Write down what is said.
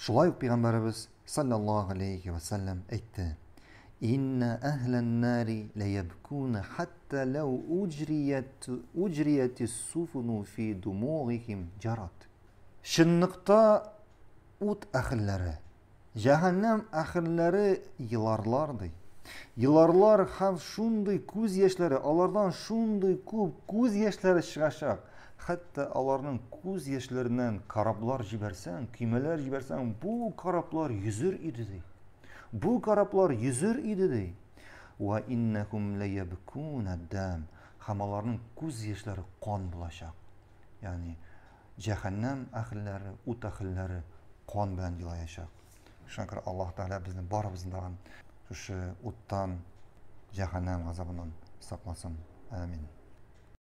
Шулай ук пәйгамбәрбез саллаллаһу алейхи ва саллям әйтте: "Инна ахлан нари ла ябкуна хатта лау уджрият уджрият суфуну фи думуғихим джарат". Шынлыкта ут әхилләре, җәһәннәм әхилләре еларлар еларлар һәм шундый күз яшьләре алардан шундый күп күз яшьләре чыгачак хәтта аларның күз яшьләреннән караблар җибәрсәң көймәләр җибәрсәң бу караблар йөзер иде ди бу караблар йөзер иде ди ва иннахум дам һәм аларның күз яшьләре кан булачак яғни жәһәннәм әһелләре ут әһелләре кан белән елаячак шуңа күрә аллаһ тәғалә безне барыбызны күші уттан жаһаннам азабынан сақласын әмин